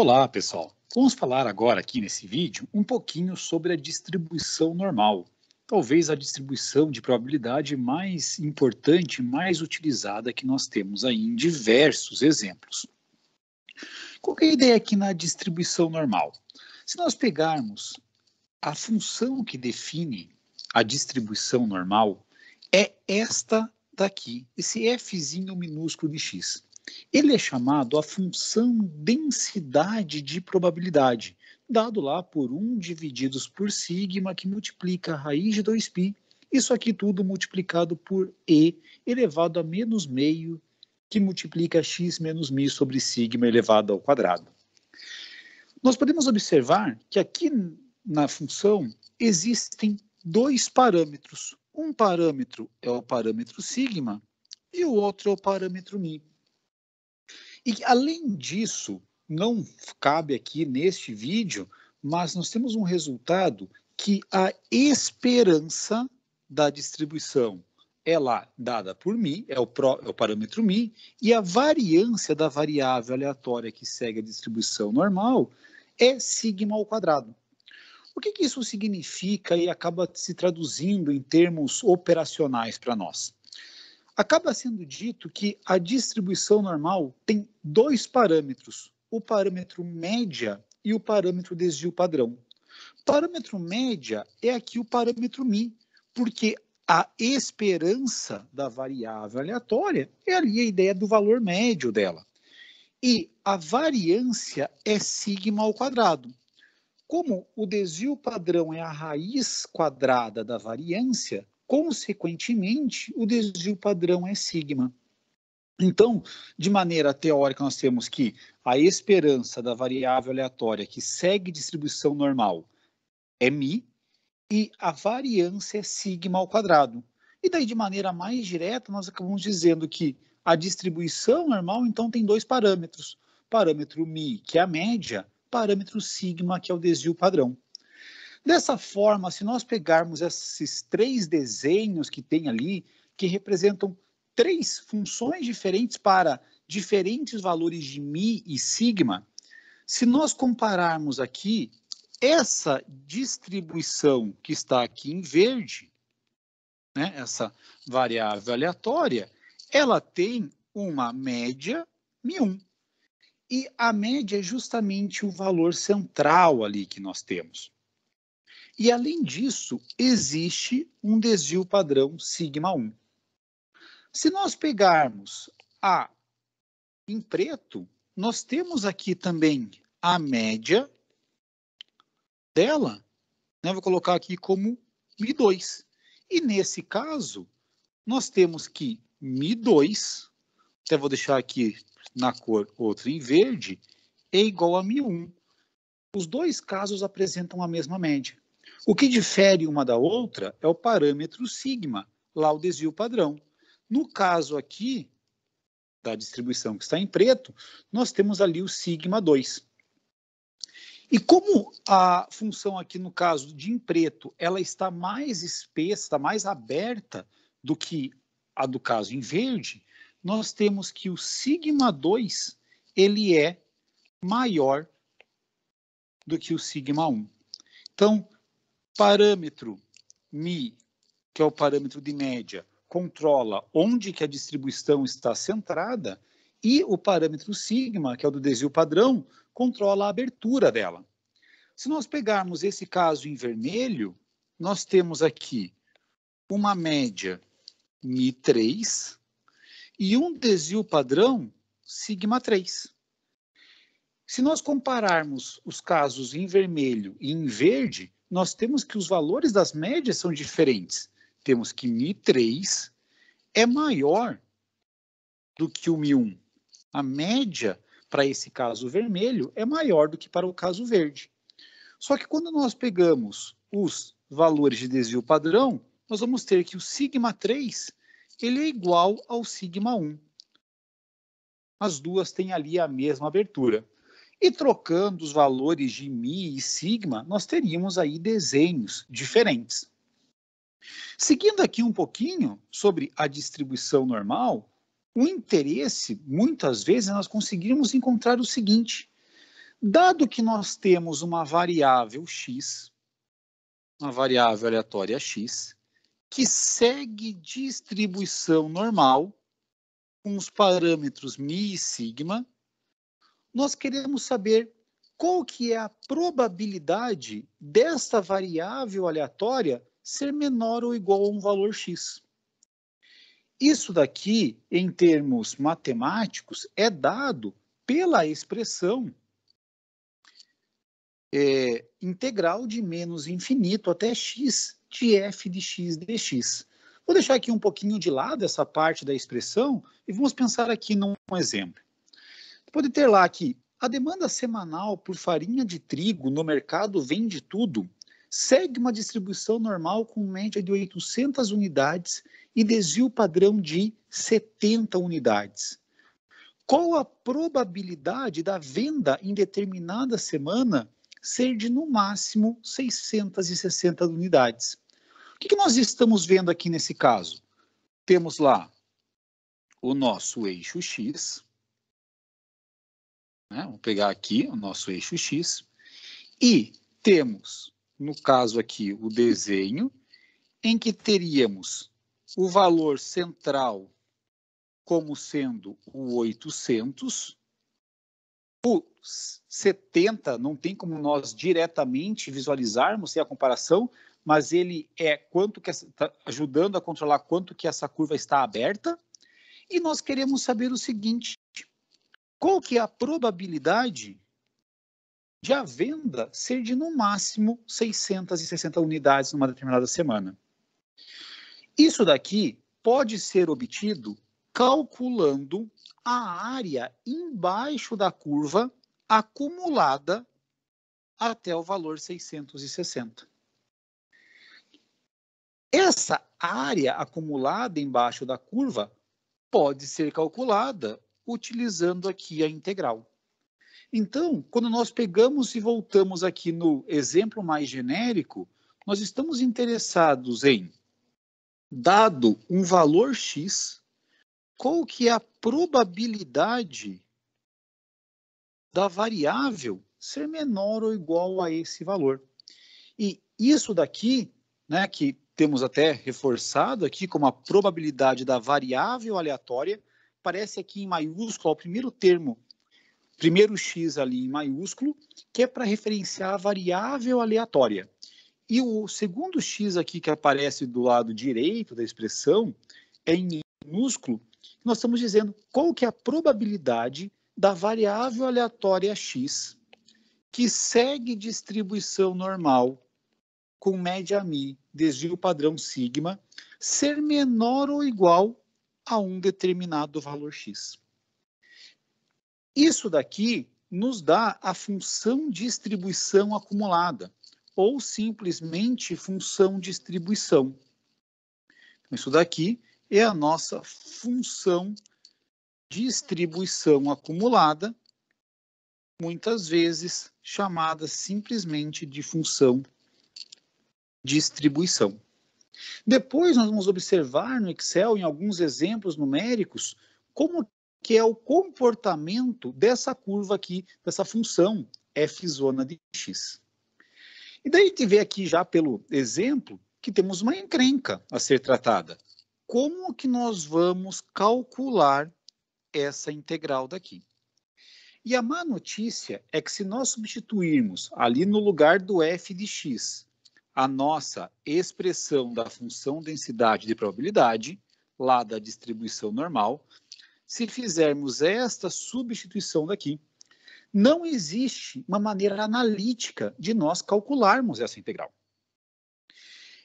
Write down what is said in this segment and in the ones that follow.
Olá, pessoal. Vamos falar agora aqui nesse vídeo um pouquinho sobre a distribuição normal. Talvez a distribuição de probabilidade mais importante, mais utilizada que nós temos aí em diversos exemplos. Qual é a ideia aqui na distribuição normal? Se nós pegarmos a função que define a distribuição normal, é esta daqui, esse f minúsculo de x. Ele é chamado a função densidade de probabilidade, dado lá por 1 divididos por sigma, que multiplica a raiz de 2π, isso aqui tudo multiplicado por e elevado a menos meio, que multiplica x menos mi sobre sigma elevado ao quadrado. Nós podemos observar que aqui na função existem dois parâmetros. Um parâmetro é o parâmetro sigma e o outro é o parâmetro mi. E além disso, não cabe aqui neste vídeo, mas nós temos um resultado que a esperança da distribuição é lá dada por mi, é o, pró, é o parâmetro mi, e a variância da variável aleatória que segue a distribuição normal é sigma ao quadrado. O que, que isso significa e acaba se traduzindo em termos operacionais para nós? Acaba sendo dito que a distribuição normal tem dois parâmetros, o parâmetro média e o parâmetro desvio padrão. Parâmetro média é aqui o parâmetro mi, porque a esperança da variável aleatória é ali a ideia do valor médio dela. E a variância é sigma ao quadrado. Como o desvio padrão é a raiz quadrada da variância, Consequentemente, o desvio padrão é sigma. Então, de maneira teórica, nós temos que a esperança da variável aleatória que segue distribuição normal é μ e a variância é sigma ao quadrado. E daí, de maneira mais direta, nós acabamos dizendo que a distribuição normal, então, tem dois parâmetros. Parâmetro μ, que é a média, parâmetro sigma, que é o desvio padrão. Dessa forma, se nós pegarmos esses três desenhos que tem ali, que representam três funções diferentes para diferentes valores de mi e sigma, se nós compararmos aqui essa distribuição que está aqui em verde, né, essa variável aleatória, ela tem uma média μ1. E a média é justamente o valor central ali que nós temos. E, além disso, existe um desvio padrão sigma 1. Se nós pegarmos a em preto, nós temos aqui também a média dela, né? vou colocar aqui como Mi2. E nesse caso, nós temos que Mi2, até vou deixar aqui na cor outra em verde, é igual a Mi1. Os dois casos apresentam a mesma média. O que difere uma da outra é o parâmetro sigma, lá o desvio padrão. No caso aqui, da distribuição que está em preto, nós temos ali o sigma 2. E como a função aqui, no caso de em preto, ela está mais espessa, mais aberta do que a do caso em verde, nós temos que o sigma 2 ele é maior do que o sigma 1. Então, parâmetro mi, que é o parâmetro de média, controla onde que a distribuição está centrada e o parâmetro sigma, que é o do desvio padrão, controla a abertura dela. Se nós pegarmos esse caso em vermelho, nós temos aqui uma média Mi3 e um desvio padrão sigma 3. Se nós compararmos os casos em vermelho e em verde, nós temos que os valores das médias são diferentes. Temos que Mi3 é maior do que o Mi1. A média para esse caso vermelho é maior do que para o caso verde. Só que quando nós pegamos os valores de desvio padrão, nós vamos ter que o sigma 3 ele é igual ao sigma 1. As duas têm ali a mesma abertura. E trocando os valores de μ e sigma, nós teríamos aí desenhos diferentes. Seguindo aqui um pouquinho sobre a distribuição normal, o interesse, muitas vezes, nós conseguimos encontrar o seguinte. Dado que nós temos uma variável x, uma variável aleatória x, que segue distribuição normal, com os parâmetros μ e sigma, nós queremos saber qual que é a probabilidade desta variável aleatória ser menor ou igual a um valor x. Isso daqui, em termos matemáticos, é dado pela expressão é, integral de menos infinito até x de f de x dx. Vou deixar aqui um pouquinho de lado essa parte da expressão e vamos pensar aqui num exemplo pode ter lá que a demanda semanal por farinha de trigo no mercado vende tudo segue uma distribuição normal com média de 800 unidades e desvio padrão de 70 unidades. Qual a probabilidade da venda em determinada semana ser de no máximo 660 unidades? O que nós estamos vendo aqui nesse caso? Temos lá o nosso eixo X, né? Vamos pegar aqui o nosso eixo X e temos, no caso aqui, o desenho em que teríamos o valor central como sendo o 800, o 70 não tem como nós diretamente visualizarmos sem a comparação, mas ele é quanto que está ajudando a controlar quanto que essa curva está aberta. E nós queremos saber o seguinte: qual que é a probabilidade de a venda ser de no máximo 660 unidades numa determinada semana. Isso daqui pode ser obtido calculando a área embaixo da curva acumulada até o valor 660. Essa área acumulada embaixo da curva pode ser calculada utilizando aqui a integral. Então, quando nós pegamos e voltamos aqui no exemplo mais genérico, nós estamos interessados em, dado um valor x, qual que é a probabilidade da variável ser menor ou igual a esse valor. E isso daqui, né, que temos até reforçado aqui como a probabilidade da variável aleatória, aparece aqui em maiúsculo, o primeiro termo, primeiro X ali em maiúsculo, que é para referenciar a variável aleatória. E o segundo X aqui que aparece do lado direito da expressão é em minúsculo, nós estamos dizendo qual que é a probabilidade da variável aleatória X que segue distribuição normal com média mi, desvio padrão sigma, ser menor ou igual a um determinado valor x. Isso daqui nos dá a função distribuição acumulada, ou simplesmente função distribuição. Então, isso daqui é a nossa função distribuição acumulada, muitas vezes chamada simplesmente de função distribuição. Depois nós vamos observar no Excel, em alguns exemplos numéricos, como que é o comportamento dessa curva aqui, dessa função f zona de x. E daí a gente vê aqui já pelo exemplo que temos uma encrenca a ser tratada. Como que nós vamos calcular essa integral daqui? E a má notícia é que se nós substituirmos ali no lugar do f de x a nossa expressão da função densidade de probabilidade, lá da distribuição normal, se fizermos esta substituição daqui, não existe uma maneira analítica de nós calcularmos essa integral.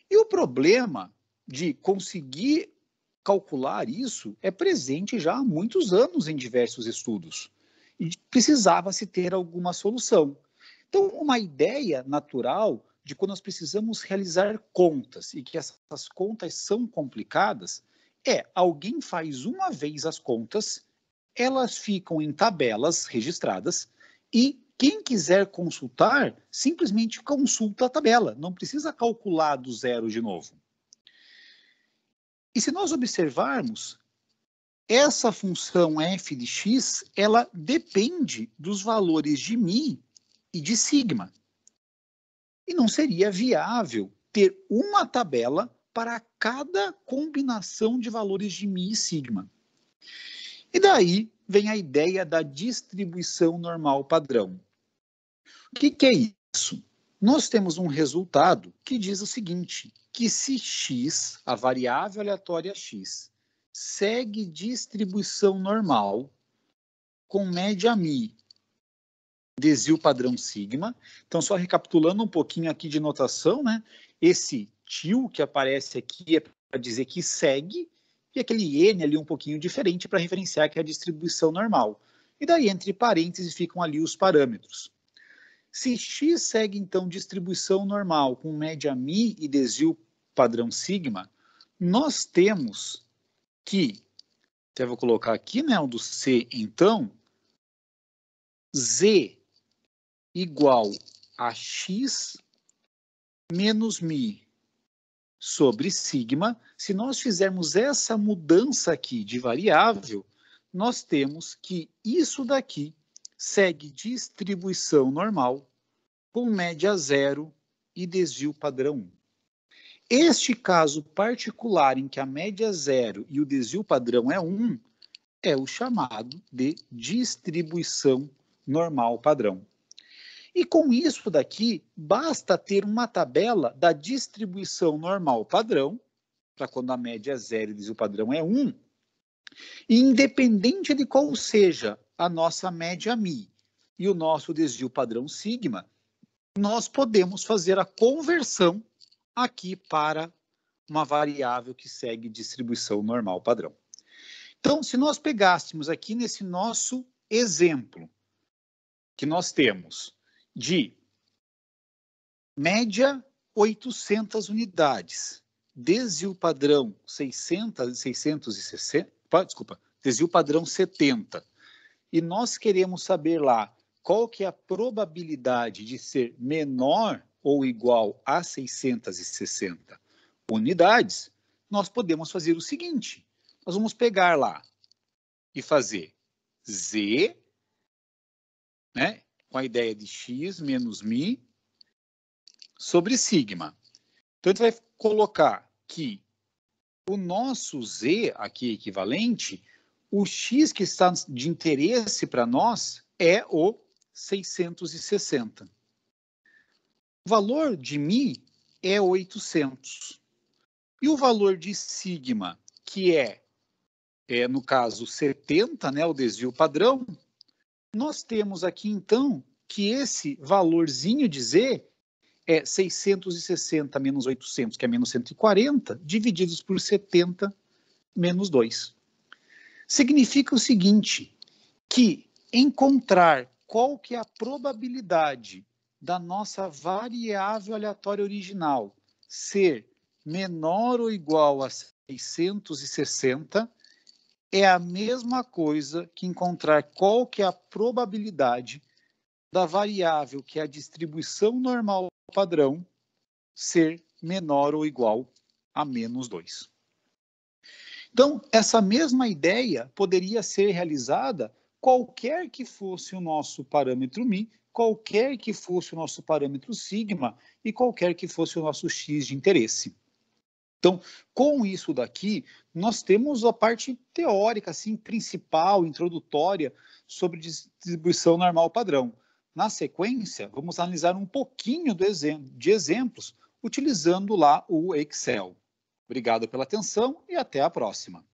E o problema de conseguir calcular isso é presente já há muitos anos em diversos estudos e precisava se ter alguma solução. Então, uma ideia natural de quando nós precisamos realizar contas e que essas contas são complicadas, é alguém faz uma vez as contas, elas ficam em tabelas registradas e quem quiser consultar, simplesmente consulta a tabela, não precisa calcular do zero de novo. E se nós observarmos, essa função f de x, ela depende dos valores de mi e de sigma e não seria viável ter uma tabela para cada combinação de valores de μ e sigma. E daí vem a ideia da distribuição normal padrão. O que, que é isso? Nós temos um resultado que diz o seguinte, que se x, a variável aleatória é x, segue distribuição normal com média μ desvio padrão sigma. Então, só recapitulando um pouquinho aqui de notação, né? Esse tio que aparece aqui é para dizer que segue, e aquele n ali um pouquinho diferente para referenciar que é a distribuição normal. E daí, entre parênteses, ficam ali os parâmetros. Se x segue, então, distribuição normal com média mi e desvio padrão sigma, nós temos que, até vou colocar aqui, né, o do c, então, z igual a x menos mi sobre sigma. Se nós fizermos essa mudança aqui de variável, nós temos que isso daqui segue distribuição normal com média zero e desvio padrão 1. Este caso particular em que a média é zero e o desvio padrão é 1 é o chamado de distribuição normal padrão. E com isso daqui, basta ter uma tabela da distribuição normal padrão, para quando a média é zero e o padrão é 1, um, e independente de qual seja a nossa média mi e o nosso desvio padrão sigma, nós podemos fazer a conversão aqui para uma variável que segue distribuição normal padrão. Então, se nós pegássemos aqui nesse nosso exemplo que nós temos de média 800 unidades, desde o padrão 600, 660, desculpa, desde o padrão 70. E nós queremos saber lá qual que é a probabilidade de ser menor ou igual a 660 unidades, nós podemos fazer o seguinte. Nós vamos pegar lá e fazer Z, né? com a ideia de x menos mi sobre sigma. Então, a gente vai colocar que o nosso z aqui equivalente, o x que está de interesse para nós é o 660. O valor de mi é 800. E o valor de sigma, que é, é no caso 70, né, o desvio padrão, nós temos aqui, então, que esse valorzinho de Z é 660 menos 800, que é menos 140, divididos por 70 menos 2. Significa o seguinte, que encontrar qual que é a probabilidade da nossa variável aleatória original ser menor ou igual a 660 é a mesma coisa que encontrar qual que é a probabilidade da variável que é a distribuição normal padrão ser menor ou igual a menos 2. Então, essa mesma ideia poderia ser realizada qualquer que fosse o nosso parâmetro μ, qualquer que fosse o nosso parâmetro sigma e qualquer que fosse o nosso x de interesse. Então, com isso daqui, nós temos a parte teórica, assim, principal, introdutória, sobre distribuição normal padrão. Na sequência, vamos analisar um pouquinho exemplo, de exemplos utilizando lá o Excel. Obrigado pela atenção e até a próxima.